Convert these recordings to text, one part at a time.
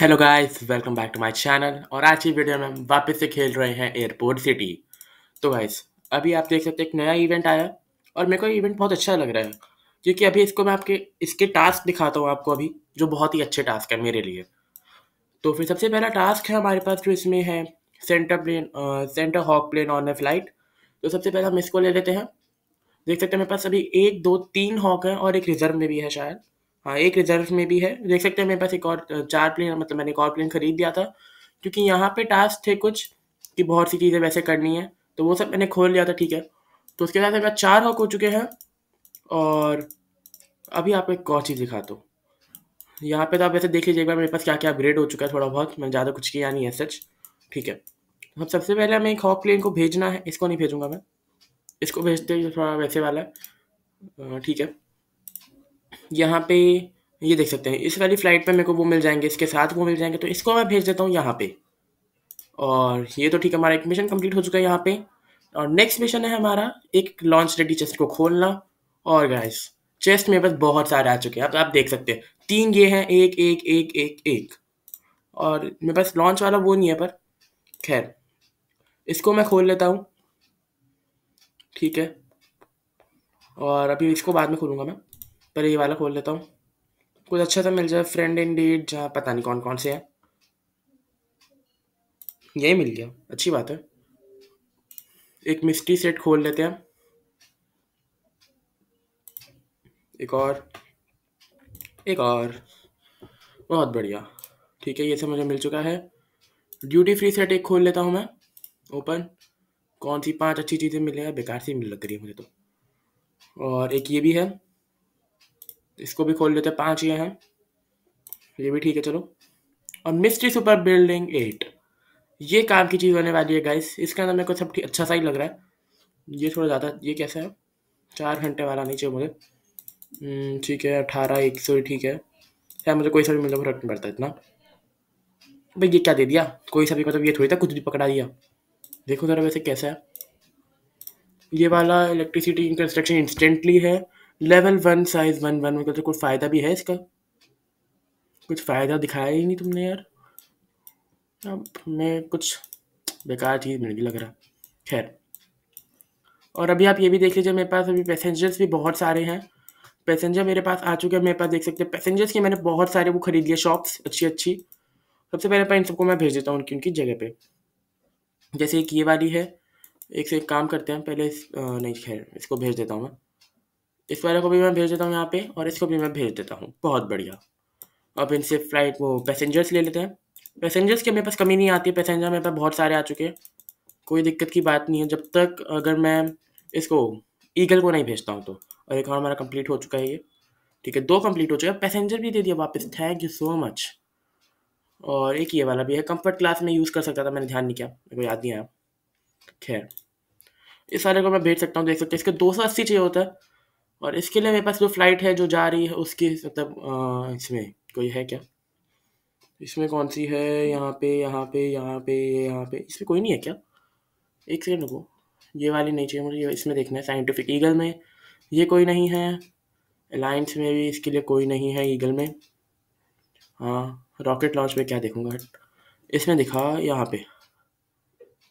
Hello guys welcome back to my channel और आज की वीडियो में हम वापस से खेल रहे हैं एयरपोर्ट सिटी तो गाइस अभी आप देख सकते हैं एक नया इवेंट आया और मेरे को इवेंट बहुत अच्छा लग रहा है क्योंकि अभी इसको मैं आपके इसके टास्क दिखाता हूँ आपको अभी जो बहुत ही अच्छे टास्क है मेरे लिए तो फिर सबसे पहला टास्क है हमारे पास जो इसमें है centre plane centre hawk plane on a flight तो सबसे पहले हम इसको ले लेते हैं देख सकते हैं मेरे पास अभी एक दो तीन हॉक है और एक रिजर्व में भी है शायद हाँ एक रिजर्व में भी है देख सकते हैं मेरे पास एक और चार प्लेन मतलब मैंने एक और प्लेन खरीद दिया था क्योंकि यहाँ पे टास्क थे कुछ कि बहुत सी चीज़ें वैसे करनी है तो वो सब मैंने खोल लिया था ठीक है तो उसके साथ मेरे चार हॉक हो चुके हैं और अभी आपको एक और चीज़ दिखा दो यहाँ पे तो आप वैसे देख लीजिए एक बार मेरे पास क्या क्या अपग्रेड हो चुका है थोड़ा बहुत मैंने ज़्यादा कुछ किया नहीं है सच ठीक है अब सबसे पहले हमें एक हॉक प्लेन को भेजना है इसको नहीं भेजूंगा मैं इसको भेजते थोड़ा वैसे वाला है ठीक है यहाँ पे ये देख सकते हैं इस वाली फ्लाइट पे मेरे को वो मिल जाएंगे इसके साथ वो मिल जाएंगे तो इसको मैं भेज देता हूँ यहाँ पे और ये तो ठीक हमारा एक मिशन कंप्लीट हो चुका है यहाँ पे और नेक्स्ट मिशन है हमारा एक लॉन्च रेडी चेस्ट को खोलना और गाइस चेस्ट में बस बहुत सारे आ चुके हैं अब आप देख सकते हैं तीन ये हैं एक एक एक एक एक और मेरे पास लॉन्च वाला वो नहीं है पर खैर इसको मैं खोल लेता हूँ ठीक है और अभी इसको बाद में खोलूँगा मैं पर ये वाला खोल लेता हूँ कुछ अच्छा सा मिल जाए फ्रेंड इन डीड जहाँ पता नहीं कौन कौन से है यही मिल गया अच्छी बात है एक मिस्ट्री सेट खोल लेते हैं एक और एक और बहुत बढ़िया ठीक है ये सब मुझे मिल चुका है ड्यूटी फ्री सेट एक खोल लेता हूँ मैं ओपन कौन सी पांच अच्छी चीज़ें मिले हैं बेकार सी मिल लग रही है मुझे तो और एक ये भी है इसको भी खोल लेते हैं पाँच ये हैं ये भी ठीक है चलो और मिस्ट्री सुपर बिल्डिंग एट ये काम की चीज़ होने वाली है गाइस इसके अंदर मेरे को सब अच्छा सा ही लग रहा है ये थोड़ा ज़्यादा ये कैसा है चार घंटे वाला नहीं चाहिए मुझे हम्म, ठीक है अठारह एक सौ ठीक है यार मुझे कोई सा भी मतलब फर्क नहीं पड़ता इतना भाई ये क्या दे दिया कोई सा भी मतलब ये थोड़ी था कुछ भी पकड़ा दिया देखो ज़रा वैसे कैसा है ये वाला इलेक्ट्रिसिटी कंस्ट्रक्शन इंस्टेंटली है level one size one one मतलब कोई फ़ायदा भी है इसका कुछ फ़ायदा दिखाया ही नहीं तुमने यार अब मैं कुछ बेकार चीज़ मिल गई लग रहा खैर और अभी आप ये भी देख लीजिए मेरे पास अभी पैसेंजर्स भी बहुत सारे हैं पैसेंजर मेरे पास आ चुके हैं मेरे पास देख सकते हैं पैसेंजर्स के मैंने बहुत सारे वो खरीद लिए शॉप्स अच्छी अच्छी सबसे पहले पर इन सबको मैं भेज देता हूँ उनकी उनकी जगह पे जैसे एक ये वाली है एक से एक काम करते हैं पहले इस, आ, नहीं खैर इसको भेज देता हूँ मैं इस वाले को भी मैं भेज देता हूँ यहाँ पे और इसको भी मैं भेज देता हूँ बहुत बढ़िया अब इनसे फ्लाइट वो पैसेंजर्स ले लेते हैं पैसेंजर्स की मेरे पास कमी नहीं आती पैसेंजर मेरे पास बहुत सारे आ चुके हैं कोई दिक्कत की बात नहीं है जब तक अगर मैं इसको ईगल को नहीं भेजता हूँ तो और एक और हमारा कंप्लीट हो चुका है ये ठीक है दो कंप्लीट हो चुका है पैसेंजर भी दे दिया वापस थैंक यू सो मच और एक ये वाला भी है कंफर्ट क्लास में यूज़ कर सकता था मैंने ध्यान नहीं किया मेरे को याद नहीं आया खैर इस वाले को मैं भेज सकता हूँ देख सकते हैं इसके दो सौ अस्सी चाहिए होता है और इसके लिए मेरे पास जो फ्लाइट है जो जा रही है उसकी मतलब इसमें कोई है क्या इसमें कौन सी है यहाँ पे यहाँ पे यहाँ पे यहाँ पे इसमें कोई नहीं है क्या एक सेकेंड रुको ये वाली नहीं चाहिए मुझे इसमें देखना है साइंटिफिक ईगल में ये कोई नहीं है अलायंस में भी इसके लिए कोई नहीं है ईगल में हाँ रॉकेट लॉन्च में क्या देखूँगा हट इसमें दिखा यहाँ पे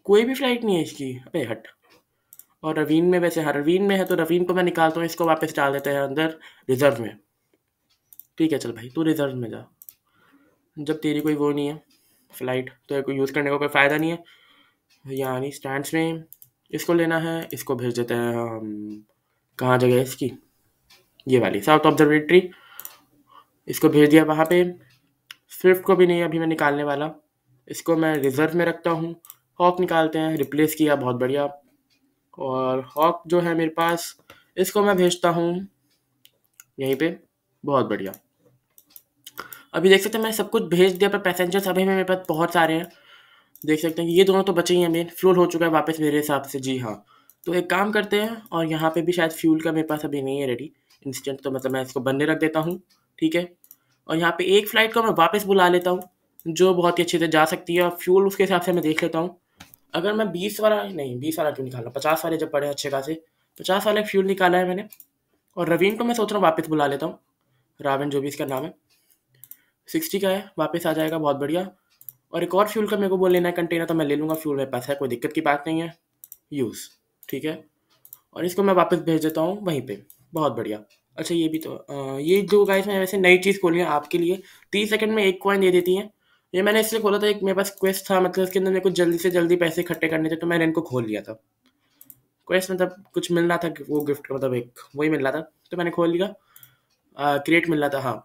कोई भी फ्लाइट नहीं है इसकी अरे हट और रवीन में वैसे हाँ रवीन में है तो रवीन को मैं निकालता हूँ इसको वापस डाल देते हैं अंदर रिजर्व में ठीक है चल भाई तू रिजर्व में जा जब तेरी कोई वो नहीं है फ्लाइट तो कोई यूज़ करने का को कोई फ़ायदा नहीं है यानी स्टैंड्स में इसको लेना है इसको भेज देते हैं हम कहाँ जगह है इसकी ये वाली साउथ ऑब्जर्वेटरी इसको भेज दिया वहाँ पे स्विफ्ट को भी नहीं अभी मैं निकालने वाला इसको मैं रिज़र्व में रखता हूँ हॉक निकालते हैं रिप्लेस किया बहुत बढ़िया और हॉक जो है मेरे पास इसको मैं भेजता हूँ यहीं पे बहुत बढ़िया अभी देख सकते हैं मैंने सब कुछ भेज दिया पर पैसेंजर्स अभी मेरे पास बहुत सारे हैं देख सकते हैं कि ये दोनों तो बचे ही हैं मेन फ्यूल हो चुका है वापस मेरे हिसाब से जी हाँ तो एक काम करते हैं और यहाँ पे भी शायद फ्यूल का मेरे पास अभी नहीं है रेडी इंस्टेंट तो मतलब मैं इसको बनने रख देता हूँ ठीक है और यहाँ पे एक फ़्लाइट को मैं वापस बुला लेता हूँ जो बहुत ही अच्छे से जा सकती है और फ्यूल उसके हिसाब से मैं देख लेता हूँ अगर मैं बीस वाला नहीं बीस वाला क्यों निकाला पचास वाले जब पड़े अच्छे खासे पचास वाला फ्यूल निकाला है मैंने और रवीन को मैं सोच रहा हूँ वापस बुला लेता हूँ रावण जो भी इसका नाम है सिक्सटी का है वापस आ जाएगा बहुत बढ़िया और एक और फ्यूल का मेरे को बोल लेना है कंटेनर तो मैं ले लूँगा फ्यूल मेरे पास है कोई दिक्कत की बात नहीं है यूज़ ठीक है और इसको मैं वापस भेज देता हूँ वहीं पर बहुत बढ़िया अच्छा ये भी तो आ, ये जो गाइस मैं वैसे नई चीज़ खोली है आपके लिए तीस सेकंड में एक कॉइन दे देती हैं ये मैंने इसलिए खोला था एक मेरे पास क्वेस्ट था मतलब इसके अंदर मेरे को जल्दी से जल्दी पैसे इकट्ठे करने थे तो मैंने इनको खोल लिया था क्वेस्ट मतलब कुछ मिल रहा था वो गिफ्ट मतलब एक वही मिल रहा था तो मैंने खोल लिया क्रिएट मिल रहा था हाँ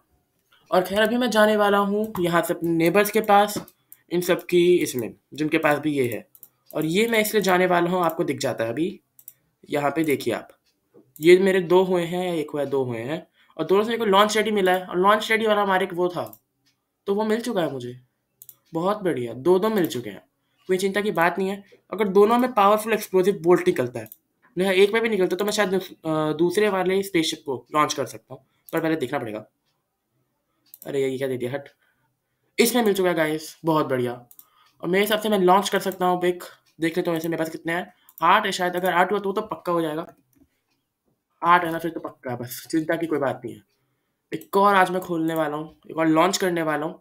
और खैर अभी मैं जाने वाला हूँ यहाँ से अपने नेबर्स के पास इन सब की इसमें जिनके पास भी ये है और ये मैं इसलिए जाने वाला हूँ आपको दिख जाता है अभी यहाँ पे देखिए आप ये मेरे दो हुए हैं एक हुआ दो हुए हैं और दोनों से मेरे को लॉन्च रेडी मिला है और लॉन्च रेडी वाला हमारे एक वो था तो वो मिल चुका है मुझे बहुत बढ़िया दो दो मिल चुके हैं कोई चिंता की बात नहीं है अगर दोनों में पावरफुल एक्सप्लोजिव बोल्ट निकलता है नहीं एक में भी निकलता तो मैं शायद दूसरे वाले स्पेसशिप को लॉन्च कर सकता हूँ पर पहले देखना पड़ेगा अरे ये क्या दे दिया हट इसमें मिल चुका है गाइस बहुत बढ़िया और मेरे हिसाब से मैं लॉन्च कर सकता हूँ पिक देख लेता हूँ ऐसे मेरे पास कितने हैं आठ है शायद अगर आठ हुआ तो तो पक्का हो जाएगा आठ है ना फिर तो पक्का है बस चिंता की कोई बात नहीं है एक और आज मैं खोलने वाला हूँ एक और लॉन्च करने वाला हूँ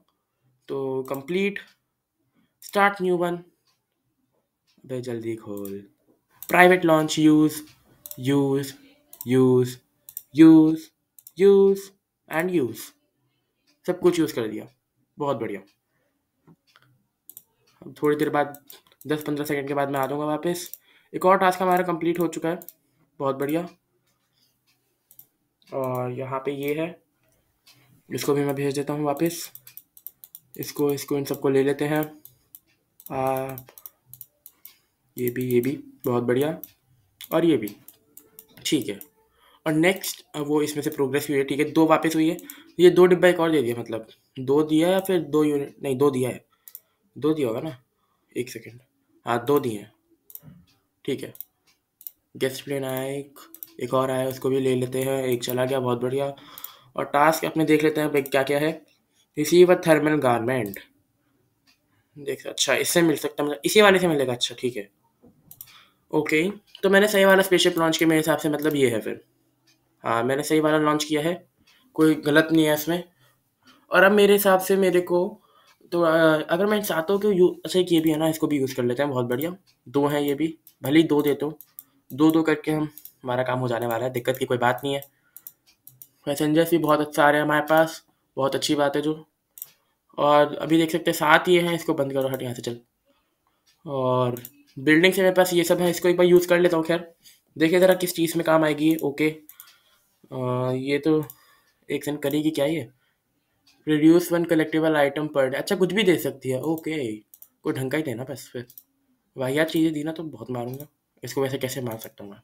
तो complete start new one bay जल्दी खोल private launch use use use use use and use सब कुछ यूज कर दिया बहुत बढ़िया अब थोड़ी देर बाद दस पंद्रह सेकंड के बाद मैं आ जाऊँगा वापस एक और टास्क हमारा कंप्लीट हो चुका है बहुत बढ़िया और यहाँ पे ये है इसको भी मैं भेज देता हूँ वापस इसको इसको इन सबको ले लेते हैं आ, ये भी ये भी बहुत बढ़िया और ये भी ठीक है और नेक्स्ट वो इसमें से प्रोग्रेस हुई है ठीक है दो वापस हुई है ये दो डिब्बा एक और दे दिया मतलब दो दिया या फिर दो यूनिट नहीं दो दिया है दो दिया होगा ना एक सेकेंड हाँ दो दिए हैं ठीक है गेस्ट प्लेन आया एक एक और आया उसको भी ले लेते हैं एक चला गया बहुत बढ़िया और टास्क अपने देख लेते हैं भाई क्या क्या है रिसीव अ थर्मल गारमेंट देख अच्छा इससे मिल सकता मतलब इसी वाले से मिलेगा अच्छा ठीक है ओके तो मैंने सही वाला स्पेशल लॉन्च किया मेरे हिसाब से मतलब ये है फिर हाँ मैंने सही वाला लॉन्च किया है कोई गलत नहीं है इसमें और अब मेरे हिसाब से मेरे को तो अगर मैं चाहता हूँ कि यू अच्छा ये भी है ना इसको भी यूज़ कर लेते हैं बहुत बढ़िया दो हैं ये भी भले ही दो देते हो दो दो करके हम हमारा काम हो जाने वाला है दिक्कत की कोई बात नहीं है मैसेंजर्स भी बहुत अच्छा आ रहे हैं हमारे पास बहुत अच्छी बात है जो और अभी देख सकते हैं साथ ये हैं इसको बंद करो हट यहाँ से चल और बिल्डिंग से मेरे पास ये सब है इसको एक बार यूज़ कर लेता हूँ खैर देखिए ज़रा किस चीज़ में काम आएगी ओके आ, ये तो एक सेंट करेगी क्या ये produce one collectible item per day अच्छा कुछ भी दे सकती है ओके कोई ढंग का ही देना बस फिर वाहिया चीज़ें दी ना तो बहुत मारूंगा इसको वैसे कैसे मार सकता हूँ मैं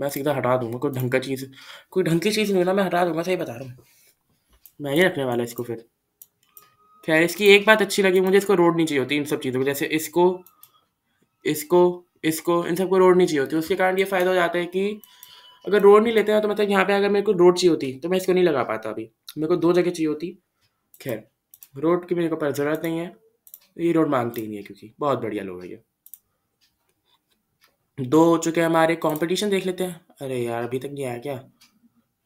मैं सीधा हटा दूंगा कोई ढंग का चीज़ कोई ढंग की चीज़ नहीं ना मैं हटा दूंगा सही बता रहा हूँ मैं ही रखने वाला इसको फिर खैर इसकी एक बात अच्छी लगी मुझे इसको रोड नहीं चाहिए होती इन सब चीज़ों को जैसे इसको इसको इसको इन सबको रोड नहीं चाहिए होती उसके कारण ये फ़ायदा हो जाता है कि अगर रोड नहीं लेते हैं तो मतलब यहाँ पे अगर मेरे को रोड चाहिए होती तो मैं इसको नहीं लगा पाता अभी मेरे को दो जगह चाहिए होती खैर रोड की मेरे को पर ज़रूरत नहीं है ये रोड मांगती ही नहीं है क्योंकि बहुत बढ़िया लोग है ये दो हो चुके हैं हमारे कॉम्पिटिशन देख लेते हैं अरे यार अभी तक नहीं आया क्या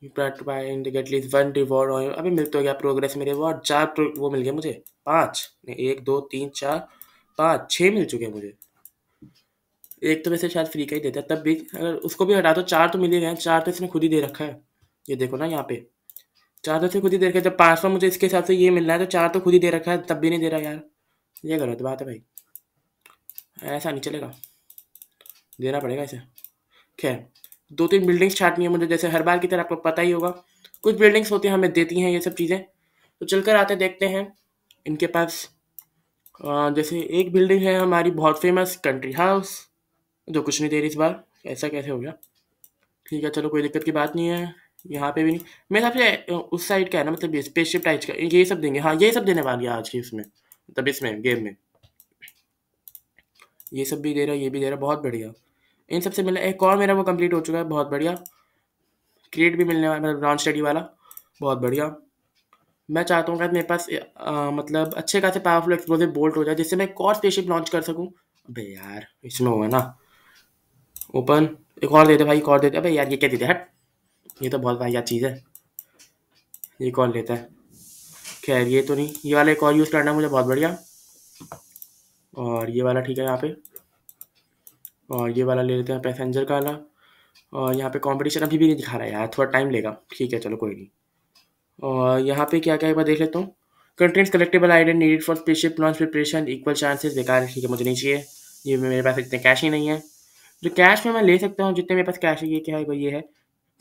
brat bind get lease one reward और अभी मिलते हो गया प्रोग्रेस में रिवॉर्ड चार वो मिल गया मुझे पाँच एक दो तीन चार पाँच छः मिल चुके हैं मुझे एक तो वैसे शायद फ्री का ही देता है तब भी अगर उसको भी हटा दो चार तो मिल ही गए चार तो इसने खुद ही दे रखा है ये देखो ना यहाँ पे चार तो इसने खुद ही दे रखा है जब पाँचवा मुझे इसके हिसाब से ये मिलना है तो चार तो खुद ही दे रखा है तब भी नहीं दे रहा यार ये गलत बात है भाई ऐसा नहीं चलेगा देना पड़ेगा इसे खैर दो तीन बिल्डिंग्स छाटनी है मुझे जैसे हर बार की तरह आपको पता ही होगा कुछ बिल्डिंग्स होती हैं हमें देती हैं ये सब चीज़ें तो चलकर आते देखते हैं इनके पास जैसे एक बिल्डिंग है हमारी बहुत फेमस कंट्री हाउस जो कुछ नहीं दे रही इस बार ऐसा कैसे हो गया ठीक है चलो कोई दिक्कत की बात नहीं है यहाँ पे भी नहीं मेरे हिसाब से उस साइड का है ना मतलब स्पेसशिप टाइप का ये सब देंगे हाँ ये सब देने वाली है आज की इसमें मतलब इसमें गेम में ये सब भी दे रहा है ये भी दे रहा बहुत बढ़िया इन सबसे मिलना एक और मेरा वो कंप्लीट हो चुका है बहुत बढ़िया क्रिएट भी मिलने वाला मतलब ब्रांच स्टडी वाला बहुत बढ़िया मैं चाहता हूँ कि मेरे पास आ, मतलब अच्छे खासे पावरफुल एक्सप्लोजिव बोल्ट हो जाए जिससे मैं एक और स्पेसशिप लॉन्च कर सकूँ अबे यार इसमें हुआ ना ओपन एक और दे दे भाई एक और दे दे अबे यार ये क्या दे दे हट ये तो बहुत वाहियात चीज़ है ये कौन लेता है खैर ये तो नहीं ये वाला एक और यूज़ करना मुझे बहुत बढ़िया और ये वाला ठीक है यहाँ पे और ये वाला ले लेते हैं पैसेंजर का वाला और यहाँ पे कंपटीशन अभी भी नहीं दिखा रहा है यार थोड़ा टाइम लेगा ठीक है चलो कोई नहीं और यहाँ पे क्या क्या एक बार देख लेता हूँ contents collectible idea needed for spaceship launch preparation equal chances बेकार ठीक है मुझे नहीं चाहिए ये मेरे पास इतने कैश ही नहीं है जो कैश में मैं ले सकता हूँ जितने मेरे पास कैश है ये क्या है ये है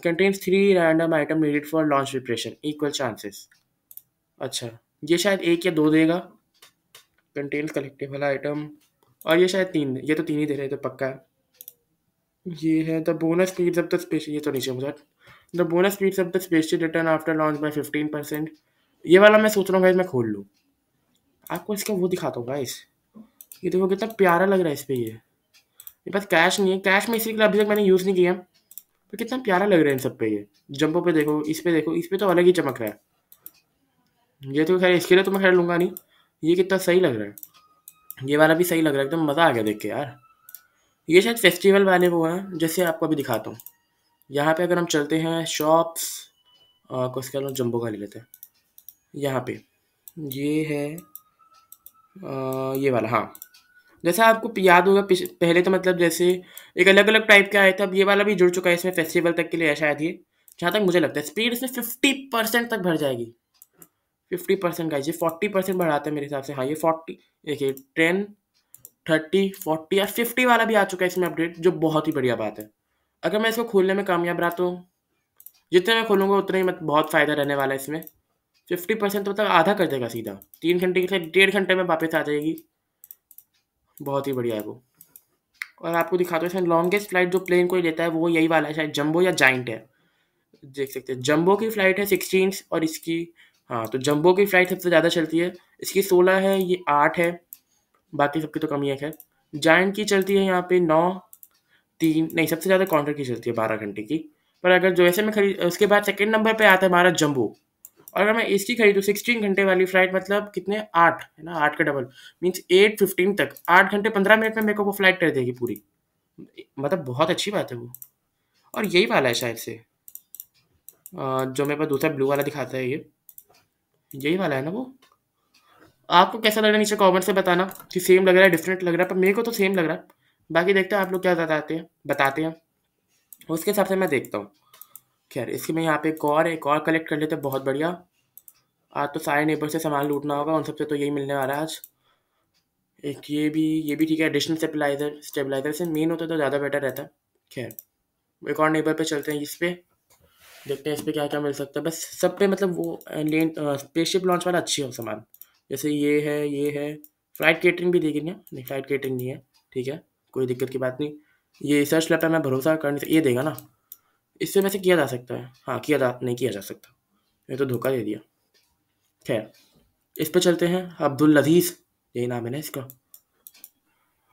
contents three random item needed for launch preparation equal chances अच्छा ये शायद एक या दो देगा कंटेंट्स कलेक्टेबल आइटम और ये शायद तीन ये तो तीन ही दे रहे थे तो पक्का है ये है the bonus speeds of the space ये तो नीचे मुझे the bonus speeds of the special return after launch by fifteen percent ये वाला मैं सोच रहा हूँ भाई मैं खोल लूँ आपको इसका वो दिखाता हूँ गाइस ये देखो कितना प्यारा लग रहा है इस पर ये मेरे पास कैश नहीं है कैश में लिए अभी तक मैंने यूज़ नहीं किया पर कितना प्यारा लग रहा है इन सब पे ये जंपो पे देखो इस पे देखो इस पे तो अलग ही चमक रहा है ये तो खैर इसके लिए तो मैं खैर लूँगा नहीं ये कितना सही लग रहा है ये वाला भी सही लग रहा है एकदम मज़ा आ गया देख के यार ये शायद फेस्टिवल वाले वो हैं जैसे आपको अभी दिखाता हूँ यहाँ पे अगर हम चलते हैं शॉप्स को इसके अलावा जम्बो का ले लेते हैं यहाँ पे ये है आ, ये वाला हाँ जैसे आपको याद होगा पहले तो मतलब जैसे एक अलग अलग टाइप का आया था अब ये वाला भी जुड़ चुका है इसमें फेस्टिवल तक के लिए शायद ये जहाँ तक मुझे लगता है स्पीड इसमें फिफ्टी परसेंट तक भर जाएगी फिफ्टी परसेंट का ये फोर्टी परसेंट बढ़ाता है मेरे हिसाब से हाँ ये फोर्टी देखिए टेन थर्टी फोर्टी या फिफ्टी वाला भी आ चुका है इसमें अपडेट जो बहुत ही बढ़िया बात है अगर मैं इसको खोलने में कामयाब रहा तो जितने मैं खोलूँगा उतना ही मत बहुत फ़ायदा रहने वाला है इसमें फिफ्टी परसेंट तो मतलब आधा कर देगा सीधा तीन घंटे के साथ डेढ़ घंटे में वापस आ जाएगी बहुत ही बढ़िया है वो और आपको दिखाता हूँ इसमें लॉन्गेस्ट फ्लाइट जो प्लेन कोई लेता है वो यही वाला है शायद जम्बो या जाइंट है देख सकते हैं जम्बो की फ्लाइट है सिक्सटीन और इसकी हाँ तो जंबो की फ्लाइट सबसे ज़्यादा चलती है इसकी सोलह है ये आठ है बाकी सबकी तो कमी है खैर जाइंट की चलती है यहाँ पे नौ तीन नहीं सबसे ज़्यादा काउंटर की चलती है बारह घंटे की पर अगर जो ऐसे में खरीद उसके बाद सेकेंड नंबर पर आता है हमारा जम्बो और अगर मैं इसकी खरीदूँ सिक्सटीन घंटे वाली फ्लाइट मतलब कितने आठ है ना आठ का डबल मीन्स एट फिफ्टीन तक आठ घंटे पंद्रह मिनट में मेरे को वो फ्लाइट कर देगी पूरी मतलब बहुत अच्छी बात है वो और यही वाला है शायद से जो मेरे पास दूसरा ब्लू वाला दिखाता है ये यही वाला है ना वो आपको कैसा लग रहा है नीचे कॉमेंट से बताना कि सेम लग रहा है डिफरेंट लग रहा है पर मेरे को तो सेम लग रहा है बाकी देखते हैं आप लोग क्या बताते हैं बताते हैं उसके हिसाब से मैं देखता हूँ खैर इसके मैं यहाँ पे एक और एक और कलेक्ट कर लेते हैं बहुत बढ़िया आज तो सारे नेबर से सामान लूटना होगा उन सबसे तो यही मिलने वाला है आज एक ये भी ये भी ठीक है एडिशनल स्टेबलाइजर स्टेबलाइजर से मेन होता तो ज़्यादा बेटर रहता है खैर एक और नेबर पे चलते हैं इस पर देखते हैं इस पर क्या क्या मिल सकता है बस सब पे मतलब वो लेन स्पेसशिप लॉन्च वाला अच्छी हो सामान जैसे ये है ये है फ्लाइट केटरिंग भी देगी ना नहीं फ्लाइट केटरिंग नहीं है ठीक है कोई दिक्कत की बात नहीं ये रिसर्च लैब पर मैं भरोसा करने से ये देगा ना इससे वैसे किया जा सकता है हाँ किया जा नहीं किया जा सकता ये तो धोखा दे दिया खैर इस पर चलते हैं अब्दुल लजीज़ यही नाम है ना इसका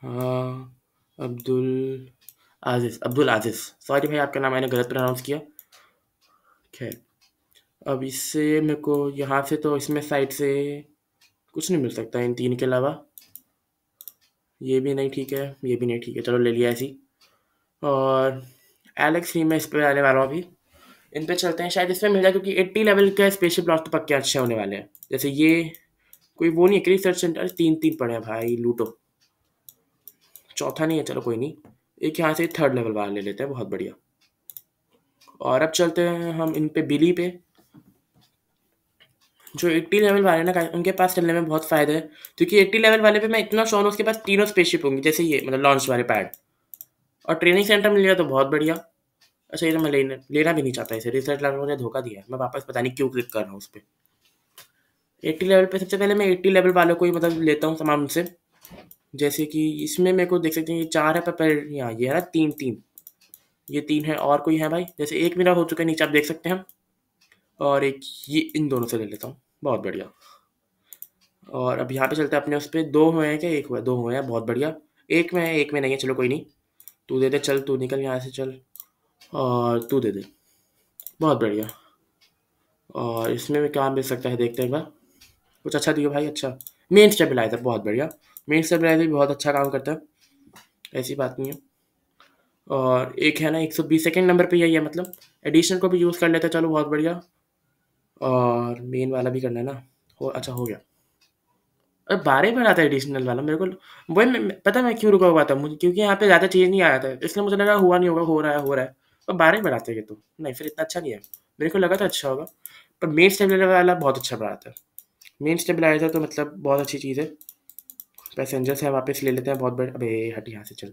हाँ अब्दुल आजिज़ अब्दुल आजिज़ सॉरी भाई आपका नाम मैंने गलत प्रोनाउंस किया खैर अब इससे मेरे को यहाँ से तो इसमें साइड से कुछ नहीं मिल सकता इन तीन के अलावा ये भी नहीं ठीक है ये भी नहीं ठीक है चलो ले लिया ऐसी और एलेक्स ही मैं इस पर आने वाला हूँ अभी इन पर चलते हैं शायद इसमें मिल जाए क्योंकि एट्टी लेवल का स्पेशल ब्लॉक तो पक्के अच्छे होने वाले हैं जैसे ये कोई वो नहीं है रिसर्च सेंटर तीन तीन पड़े हैं भाई लूटो चौथा नहीं है चलो कोई नहीं एक यहाँ से थर्ड लेवल वाला ले लेते हैं बहुत बढ़िया और अब चलते हैं हम इन पे बिली पे जो एट्टी लेवल वाले ना उनके पास चलने में बहुत फ़ायदा है क्योंकि एट्टी लेवल वाले पे मैं इतना शौन उसके पास तीनों स्पेसशिप होंगी जैसे ये मतलब लॉन्च वाले पैड और ट्रेनिंग सेंटर मिल गया तो बहुत बढ़िया अच्छा ये तो मैं लेना लेना भी नहीं चाहता इसे रिसर्च लाने मुझे धोखा दिया मैं वापस पता नहीं क्यों क्लिक कर रहा हूँ उस पर एट्टी लेवल पर सबसे पहले मैं एट्टी लेवल वालों को ही मतलब लेता हूँ सामान से जैसे कि इसमें मेरे को देख सकते हैं ये चार है पर यहाँ ये है ना तीन तीन ये तीन है और कोई है भाई जैसे एक मेरा हो चुका है नीचे आप देख सकते हैं और एक ये इन दोनों से ले लेता हूँ बहुत बढ़िया और अब यहाँ पे चलते हैं अपने उस पर दो हुए हैं क्या एक हुआ दो हुए हैं बहुत बढ़िया एक में है एक में नहीं है चलो कोई नहीं तू दे दे चल तू निकल यहाँ से चल और तू दे दे बहुत बढ़िया और इसमें भी काम मिल सकता है देखते हैं एक बार कुछ अच्छा दियो भाई अच्छा मेन स्टेबलाइज़र बहुत बढ़िया मेन स्टेबलाइज़र भी बहुत अच्छा काम करता है ऐसी बात नहीं है और एक है ना एक सौ बीस सेकेंड नंबर पर यही है मतलब एडिशन को भी यूज़ कर लेते हैं चलो बहुत बढ़िया और मेन वाला भी करना है ना हो अच्छा हो गया अरे बारह पर आता है एडिशनल वाला मेरे को वही पता मैं क्यों रुका हुआ था मुझे क्योंकि यहाँ पे ज़्यादा चीज़ नहीं आया था इसलिए मुझे लगा हुआ नहीं होगा हो रहा है हो रहा है और बारह पर आते ये तो नहीं फिर इतना अच्छा नहीं है मेरे को लगा था अच्छा होगा पर मेन स्टेबलाइजर वाला बहुत अच्छा बनाता है मेन स्टेबलाइजर तो मतलब बहुत अच्छी चीज़ है पैसेंजर्स है वापस ले लेते हैं बहुत बड़े अभी हट यहाँ से चल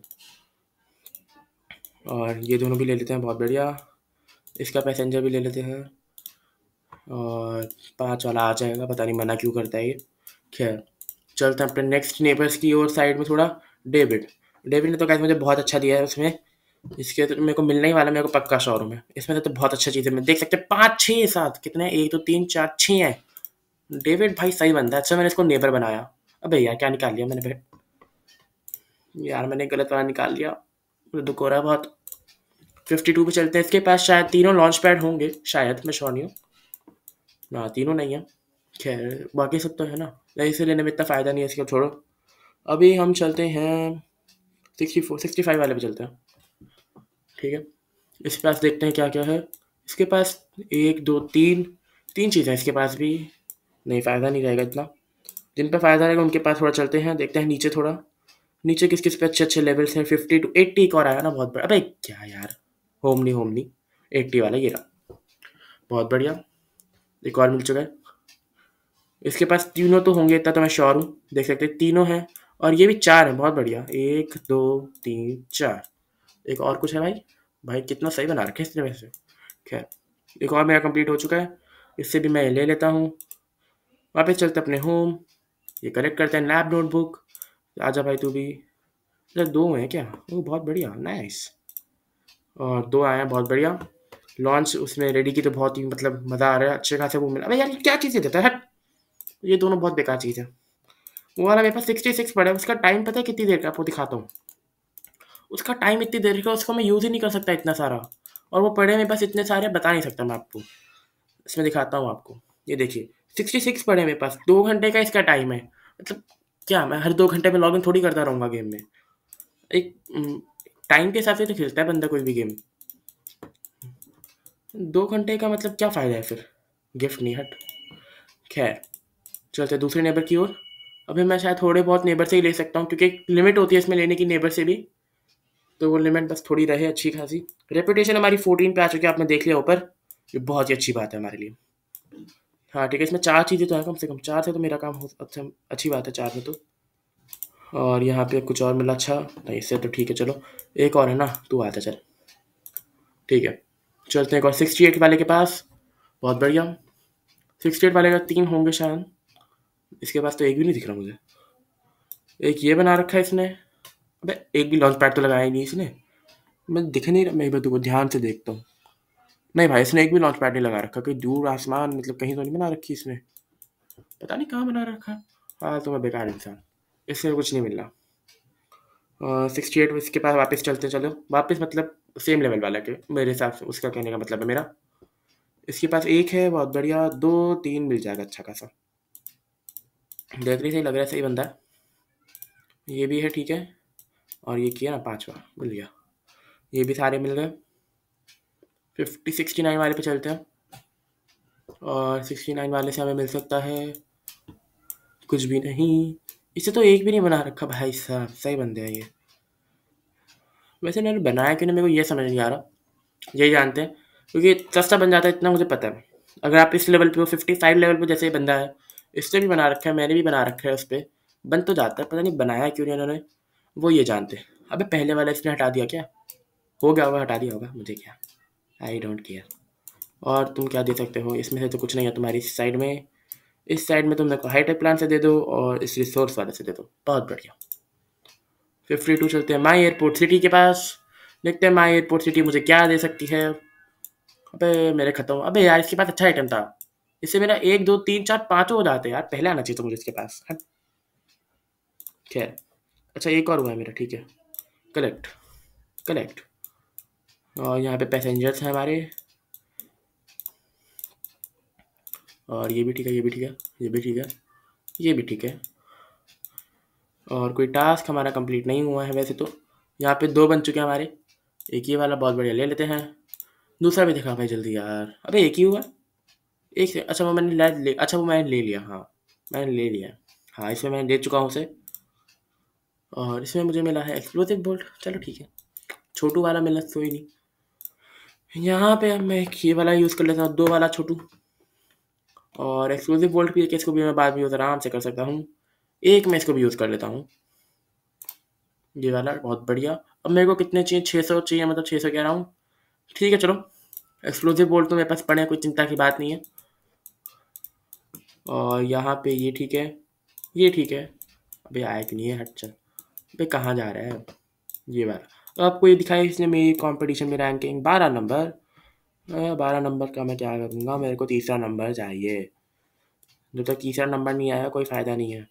और ये दोनों भी ले लेते हैं बहुत बढ़िया इसका पैसेंजर भी ले लेते हैं और पाँच वाला आ जाएगा पता नहीं मना क्यों करता है ये खैर चलते हैं अपने नेक्स्ट नेबर्स की और साइड में थोड़ा डेविड डेविड ने तो कैसे मुझे बहुत अच्छा दिया है उसमें इसके तो मेरे को मिलने ही वाला मेरे को पक्का शोरूम है इसमें तो, तो बहुत अच्छा चीज़ है मैं देख सकते हैं पाँच छः सात कितने एक दो तो तीन चार छः हैं डेविड भाई सही बनता है अच्छा मैंने इसको नेबर बनाया अबे यार क्या निकाल लिया मैंने फिर यार मैंने गलत वाला निकाल लिया दुकोरा बहुत फिफ्टी टू पे चलते हैं इसके पास शायद तीनों लॉन्च पैड होंगे शायद मैं हूँ ना तीनों नहीं है खैर बाकी सब तो है ना नहीं इसे लेने में इतना फ़ायदा नहीं है इसका छोड़ो अभी हम चलते हैं सिक्सटी फोर सिक्सटी फाइव वाले पे चलते हैं ठीक है इसके पास देखते हैं क्या क्या है इसके पास एक दो तीन तीन चीज़ें इसके पास भी नहीं फ़ायदा नहीं रहेगा इतना जिन पर फ़ायदा रहेगा उनके पास थोड़ा चलते हैं देखते हैं नीचे थोड़ा नीचे किस किस पे अच्छे अच्छे लेवल्स हैं फिफ्टी टू एट्टी एक और आया ना बहुत बड़ा अबे क्या यार होमनी होमनी एट्टी वाला ये रहा बहुत बढ़िया एक और मिल चुका है इसके पास तीनों तो होंगे इतना तो मैं श्योर हूँ देख सकते तीनों हैं और ये भी चार हैं बहुत बढ़िया एक दो तीन चार एक और कुछ है भाई भाई कितना सही बना रखे इसने वैसे खैर एक और मेरा कंप्लीट हो चुका है इससे भी मैं ले लेता हूँ वापस चलते अपने होम ये कलेक्ट करते हैं लैब नोटबुक राजा भाई तू भी अच्छा दो हैं क्या वो बहुत बढ़िया नाइस और दो आए हैं बहुत बढ़िया लॉन्च उसमें रेडी की तो बहुत ही मतलब मज़ा आ रहा है अच्छे खासे वो मिला अरे यार क्या चीज़ें देता है हट ये दोनों बहुत बेकार चीज़ है वो वाला मेरे पास सिक्सटी सिक्स पड़ा है उसका टाइम पता है कितनी देर का आपको दिखाता हूँ उसका टाइम इतनी देर का उसको मैं यूज़ ही नहीं कर सकता इतना सारा और वो पड़े मेरे पास इतने सारे बता नहीं सकता मैं आपको इसमें दिखाता हूँ आपको ये देखिए सिक्सटी सिक्स पड़े मेरे पास दो घंटे का इसका टाइम है मतलब क्या मैं हर दो घंटे में इन थोड़ी करता रहूँगा गेम में एक टाइम हम्म, के हिसाब से तो खेलता है बंदा कोई भी गेम दो घंटे का मतलब क्या फ़ायदा है फिर गिफ्ट नहीं हट खैर चलते दूसरे नेबर की ओर अभी मैं शायद थोड़े बहुत नेबर से ही ले सकता हूँ क्योंकि एक लिमिट होती है इसमें लेने की नेबर से भी तो वो लिमिट बस थोड़ी रहे अच्छी खासी रेपुटेशन हमारी फोर्टीन पे आ चुकी है आपने देख लिया ऊपर ये बहुत ही अच्छी बात है हमारे लिए हाँ ठीक है इसमें चार चीज़ें तो हैं कम से कम चार से तो मेरा काम हो अच्छा अच्छी बात है चार में तो और यहाँ पे कुछ और मिला अच्छा नहीं इससे तो ठीक है चलो एक और है ना तू आता चल ठीक है चलते हैं एक और सिक्सटी एट वाले के पास बहुत बढ़िया सिक्सटी एट वाले का तीन होंगे शायद इसके पास तो एक भी नहीं दिख रहा मुझे एक ये बना रखा है इसने अबे एक भी लॉन्च पैड तो लगाया नहीं इसने मैं दिख नहीं रहा मैं एक बार ध्यान से देखता हूँ नहीं भाई इसने एक भी लॉन्च पैड नहीं लगा रखा कोई दूर आसमान मतलब कहीं तो नहीं बना रखी इसने पता नहीं कहाँ बना रखा हाँ तो मैं बेकार इंसान इससे कुछ नहीं मिल रहा सिक्सटी एट इसके पास वापस चलते चलो वापस मतलब सेम लेवल वाला के मेरे हिसाब से उसका कहने का मतलब है मेरा इसके पास एक है बहुत बढ़िया दो तीन मिल जाएगा अच्छा खासा देख रही सही लग रहा है सही बंदा ये भी है ठीक है और ये किया ना पाँचवा मिल गया ये भी सारे मिल गए फिफ्टी सिक्सटी नाइन वाले पे चलते हैं और सिक्सटी नाइन वाले से हमें मिल सकता है कुछ भी नहीं इसे तो एक भी नहीं बना रखा भाई साहब सही बंदे हैं ये वैसे इन्होंने बनाया क्यों मेरे को ये समझ नहीं आ रहा यही जानते हैं क्योंकि सस्ता बन जाता है इतना मुझे पता है अगर आप इस लेवल पे हो फिफ्टी फाइव लेवल पे जैसे बंदा है इससे भी बना रखा है मैंने भी बना रखा है उस पर बन तो जाता है पता नहीं बनाया क्यों नहीं उन्होंने वो ये जानते हैं अबे पहले वाला इसने हटा दिया क्या हो गया होगा हटा दिया होगा मुझे क्या आई डोंट केयर और तुम क्या दे सकते हो इसमें से तो कुछ नहीं है तुम्हारी साइड में इस साइड में तुम मेरे को हाईटेक प्लान से दे दो और इस रिसोर्स वाले से दे दो बहुत बढ़िया फिफ्टी टू चलते हैं माई एयरपोर्ट सिटी के पास देखते हैं माई एयरपोर्ट सिटी मुझे क्या दे सकती है अबे मेरे खत्म अबे यार इसके पास अच्छा आइटम था इससे मेरा एक दो तीन चार पाँचों हो जाते यार पहले आना चाहिए तो मुझे इसके पास है हाँ। खैर अच्छा एक और हुआ है मेरा ठीक है कलेक्ट कलेक्ट और यहाँ पे पैसेंजर्स हैं हमारे और ये भी ठीक है ये भी ठीक है ये भी ठीक है ये भी ठीक है और कोई टास्क हमारा कंप्लीट नहीं हुआ है वैसे तो यहाँ पे दो बन चुके हैं हमारे एक ही वाला बहुत बढ़िया ले लेते हैं दूसरा भी दिखा भाई जल्दी यार अबे एक ही हुआ एक से अच्छा वो मैंने ले अच्छा वो मैंने ले लिया हाँ मैंने ले लिया हाँ इसमें मैं ले चुका हूँ उसे और इसमें मुझे मिला है एक्सप्लोसिव बोल्ट चलो ठीक है छोटू वाला मिला सोई तो नहीं यहाँ पे मैं ये वाला यूज़ कर लेता हूँ दो वाला छोटू और एक्सक्लूसिव वोल्ट भी है कि इसको भी मैं बाद में यूज़ आराम से कर सकता हूँ एक मैं इसको भी यूज़ कर लेता हूँ ये वाला बहुत बढ़िया अब मेरे को कितने चाहिए छः सौ चाहिए मतलब छः सौ कह रहा हूँ ठीक है चलो एक्सक्लूसिव बोल्ट तो मेरे पास पड़े हैं कोई चिंता की बात नहीं है और यहाँ पे ये ठीक है ये ठीक है अभी आए कि नहीं है हट चल अभी कहाँ जा रहा है ये वाला तो आपको ये दिखाई इसलिए मेरी कंपटीशन में रैंकिंग बारह नंबर बारह नंबर का मैं क्या करूँगा मेरे को तीसरा नंबर चाहिए जब तक तीसरा नंबर नहीं आया कोई फ़ायदा नहीं है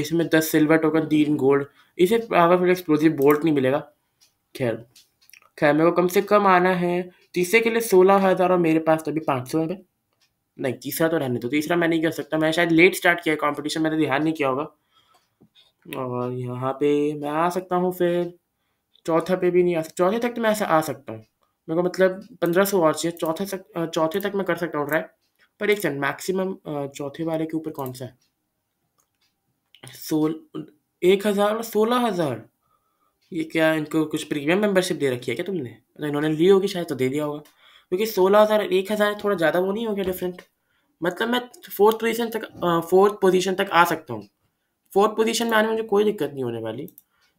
इसमें दस सिल्वर टोकन तीन गोल्ड इसे पावरफुल एक्सप्लोजिव बोल्ट नहीं मिलेगा खैर खैर मेरे को कम से कम आना है तीसरे के लिए सोलह हज़ार और मेरे पास तभी तो पाँच सौ रुपये नहीं तीसरा तो रहने दो तीसरा मैं नहीं कर सकता मैं शायद लेट स्टार्ट किया है कॉम्पिटिशन मैंने ध्यान नहीं किया होगा और यहाँ पे मैं आ सकता हूँ फिर चौथा पे भी नहीं आ सकता चौथे तक तो मैं ऐसे आ सकता हूँ मेरे को मतलब पंद्रह सौ और चाहिए चौथे तक चौथे तक मैं कर सकता हूँ ट्राई पर एक सेकंड मैक्सिमम चौथे वाले के ऊपर कौन सा है सोल एक हज़ार और सोलह हज़ार ये क्या इनको कुछ प्रीमियम मेंबरशिप दे रखी है क्या तुमने अगर इन्होंने ली होगी शायद तो दे दिया होगा क्योंकि सोलह हज़ार एक हज़ार थोड़ा ज़्यादा वो नहीं हो गया डिफरेंट मतलब मैं फोर्थ पोजीशन तक फोर्थ पोजीशन तक आ सकता हूँ फोर्थ पोजीशन में आने में मुझे कोई दिक्कत नहीं होने वाली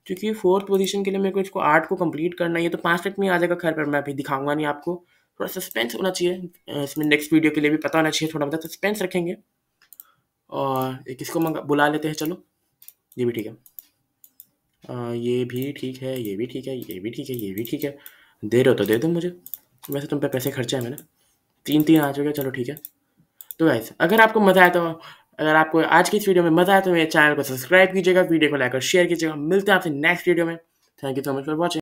क्योंकि फोर्थ पोजीशन के लिए मेरे को इसको आठ को कंप्लीट करना है तो पाँच तक में आ जाएगा खैर पर मैं अभी दिखाऊंगा नहीं आपको थोड़ा सस्पेंस होना चाहिए इसमें नेक्स्ट वीडियो के लिए भी पता होना चाहिए थोड़ा मतलब सस्पेंस रखेंगे और एक इसको मंगा बुला लेते हैं चलो ये भी ठीक है आ, ये भी ठीक है ये भी ठीक है ये भी ठीक है ये भी ठीक है दे रहे हो तो दे दो मुझे वैसे तुम पे पैसे खर्चे हैं मैंने तीन तीन आ चुके चलो ठीक है तो वैसे अगर आपको मज़ा आया तो अगर आपको आज की इस वीडियो में मजा आया तो मेरे चैनल को सब्सक्राइब कीजिएगा वीडियो को लाइक और शेयर कीजिएगा मिलते हैं आपसे नेक्स्ट वीडियो में thank you so much for watching